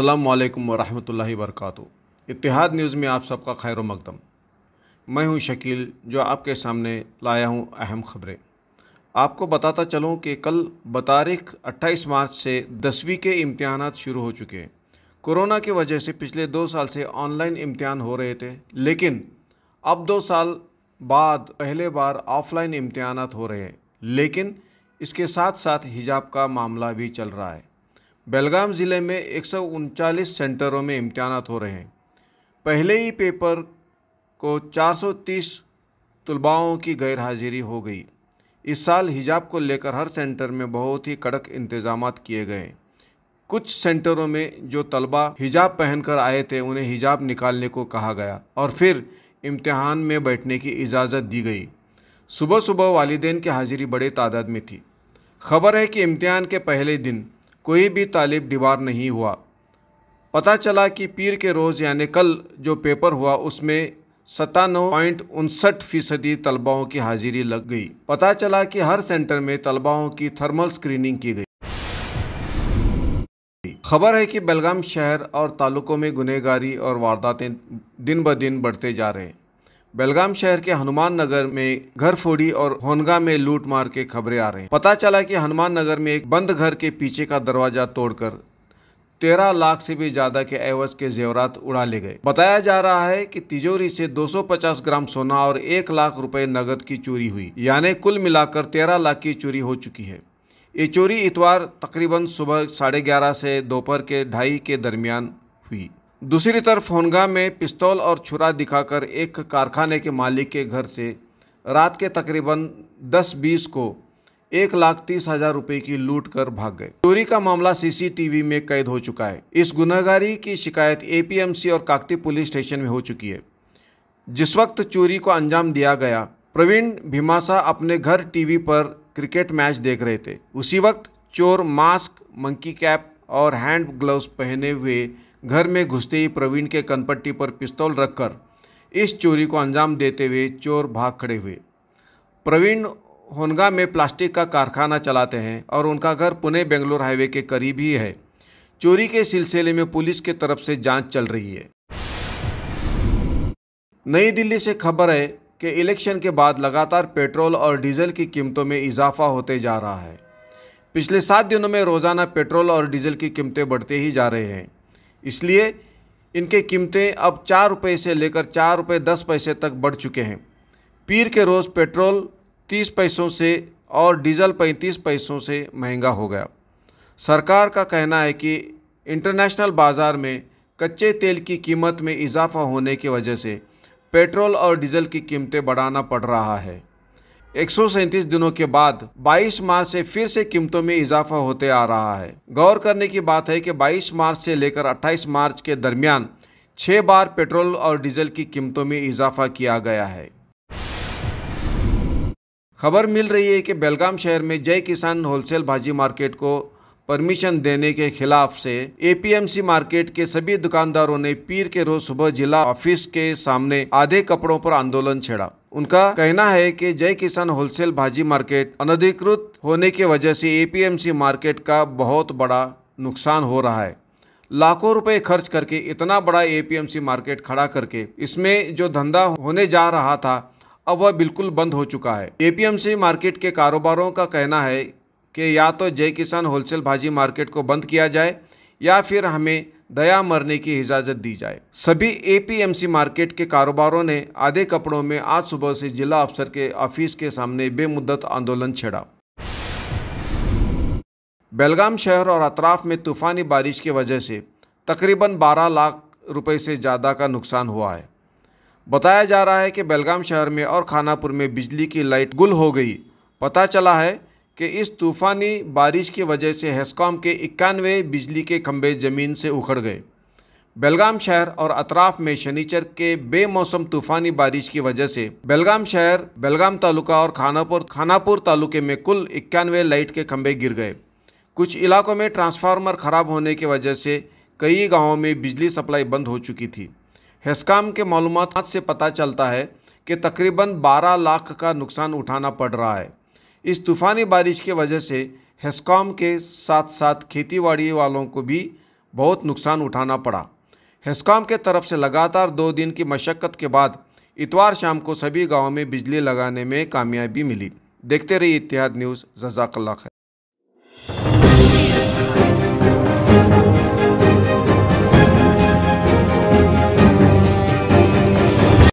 अल्लाम वरहमल वरक इतिहाद न्यूज़ में आप सबका खैर मकदम मैं हूं शकील जो आपके सामने लाया हूं अहम खबरें आपको बताता चलूं कि कल बतारीख़ 28 मार्च से दसवीं के इम्तहान शुरू हो चुके हैं कोरोना की वजह से पिछले दो साल से ऑनलाइन इम्तहान हो रहे थे लेकिन अब दो साल बाद पहले बार ऑफलाइन इम्तहान हो रहे हैं लेकिन इसके साथ साथ हिजाब का मामला भी चल रहा है बेलगाम ज़िले में एक सेंटरों में इम्तहान हो रहे हैं पहले ही पेपर को 430 तलबाओं की गैरहाजिरी हो गई इस साल हिजाब को लेकर हर सेंटर में बहुत ही कड़क इंतजाम किए गए कुछ सेंटरों में जो तलबा हिजाब पहनकर आए थे उन्हें हिजाब निकालने को कहा गया और फिर इम्तहान में बैठने की इजाज़त दी गई सुबह सुबह वालदेन की हाजिरी बड़े तादाद में थी खबर है कि इम्तहान के पहले दिन कोई भी तालिब दीवार नहीं हुआ पता चला कि पीर के रोज़ यानि कल जो पेपर हुआ उसमें सतानवे पॉइंट उनसठ फीसदी तलबाओं की हाजिरी लग गई पता चला कि हर सेंटर में तलबाओं की थर्मल स्क्रीनिंग की गई खबर है कि बेलगाम शहर और तालुकों में गुनहगारी और वारदातें दिन ब दिन बढ़ते जा रहे हैं बेलगाम शहर के हनुमान नगर में घर फोड़ी और होनगा में लूट मार के खबरें आ रहे हैं पता चला कि हनुमान नगर में एक बंद घर के पीछे का दरवाजा तोड़कर तेरह लाख से भी ज्यादा के एवज के जेवरात उड़ा ले गए बताया जा रहा है कि तिजोरी से 250 ग्राम सोना और एक लाख रुपए नगद की चोरी हुई यानी कुल मिलाकर तेरह लाख की चोरी हो चुकी है ये चोरी इतवार तकरीबन सुबह साढ़े ग्यारह से दोपहर के ढाई के दरमियान हुई दूसरी तरफ होनगा में पिस्तौल और छुरा दिखाकर एक कारखाने के मालिक के घर से रात के तकरीबन 10-20 को एक लाख तीस हजार रुपए की लूट कर भाग गए चोरी का मामला सीसीटीवी में कैद हो चुका है इस गुनागारी की शिकायत एपीएमसी और काकती पुलिस स्टेशन में हो चुकी है जिस वक्त चोरी को अंजाम दिया गया प्रवीण भीमासा अपने घर टीवी पर क्रिकेट मैच देख रहे थे उसी वक्त चोर मास्क मंकी कैप और हैंड ग्लव्स पहने हुए घर में घुसते ही प्रवीण के कनपट्टी पर पिस्तौल रखकर इस चोरी को अंजाम देते हुए चोर भाग खड़े हुए प्रवीण होनगा में प्लास्टिक का कारखाना चलाते हैं और उनका घर पुणे बेंगलोर हाईवे के करीब ही है चोरी के सिलसिले में पुलिस के तरफ से जांच चल रही है नई दिल्ली से खबर है कि इलेक्शन के बाद लगातार पेट्रोल और डीजल की कीमतों में इजाफा होते जा रहा है पिछले सात दिनों में रोज़ाना पेट्रोल और डीजल की कीमतें बढ़ते ही जा रहे हैं इसलिए इनके कीमतें अब चार रुपये से लेकर चार रुपये दस पैसे तक बढ़ चुके हैं पीर के रोज़ पेट्रोल तीस पैसों से और डीजल पैंतीस पैसों से महंगा हो गया सरकार का कहना है कि इंटरनेशनल बाज़ार में कच्चे तेल की कीमत में इजाफा होने की वजह से पेट्रोल और डीजल की कीमतें बढ़ाना पड़ रहा है एक दिनों के बाद 22 मार्च से फिर से कीमतों में इजाफा होते आ रहा है गौर करने की बात है कि 22 मार्च से लेकर 28 मार्च के दरमियान छह बार पेट्रोल और डीजल की कीमतों में इजाफा किया गया है खबर मिल रही है कि बेलगाम शहर में जय किसान होलसेल भाजी मार्केट को परमिशन देने के खिलाफ से एपीएमसी मार्केट के सभी दुकानदारों ने पीर के रोज सुबह जिला ऑफिस के सामने आधे कपड़ों पर आंदोलन छेड़ा उनका कहना है कि जय किसान होलसेल भाजी मार्केट अनधिकृत होने की वजह से एपीएमसी मार्केट का बहुत बड़ा नुकसान हो रहा है लाखों रुपए खर्च करके इतना बड़ा एपीएमसी मार्केट खड़ा करके इसमें जो धंधा होने जा रहा था अब वह बिल्कुल बंद हो चुका है एपीएमसी मार्केट के कारोबारों का कहना है कि या तो जय किसान होलसेल भाजी मार्केट को बंद किया जाए या फिर हमें दया मरने की इजाज़त दी जाए सभी एपीएमसी मार्केट के कारोबारों ने आधे कपड़ों में आज सुबह से जिला अफसर के ऑफिस के सामने बेमुद्दत आंदोलन छेड़ा बेलगाम शहर और अतराफ में तूफानी बारिश की वजह से तकरीबन 12 लाख रुपए से ज़्यादा का नुकसान हुआ है बताया जा रहा है कि बेलगाम शहर में और खानापुर में बिजली की लाइट गुल हो गई पता चला है कि इस तूफ़ानी बारिश की वजह से हैस्कॉम के इक्यानवे बिजली के खंभे ज़मीन से उखड़ गए बेलगाम शहर और अतराफ में शनिचर के बेमौसम तूफ़ानी बारिश की वजह से बेलगाम शहर बेलगाम तालुका और खानापुर खानापुर तालुके में कुल इक्यानवे लाइट के खंभे गिर गए कुछ इलाकों में ट्रांसफार्मर ख़राब होने की वजह से कई गांवों में बिजली सप्लाई बंद हो चुकी थी हेस्काम के मालूम से पता चलता है कि तकरीबन बारह लाख का नुकसान उठाना पड़ रहा है इस तूफ़ानी बारिश की वजह से हेस्कॉम के साथ साथ खेतीबाड़ी वालों को भी बहुत नुकसान उठाना पड़ा हेस्कॉम के तरफ से लगातार दो दिन की मशक्क़त के बाद इतवार शाम को सभी गाँव में बिजली लगाने में कामयाबी मिली देखते रहिए इतिहाद न्यूज़ जजाकल्ला खैर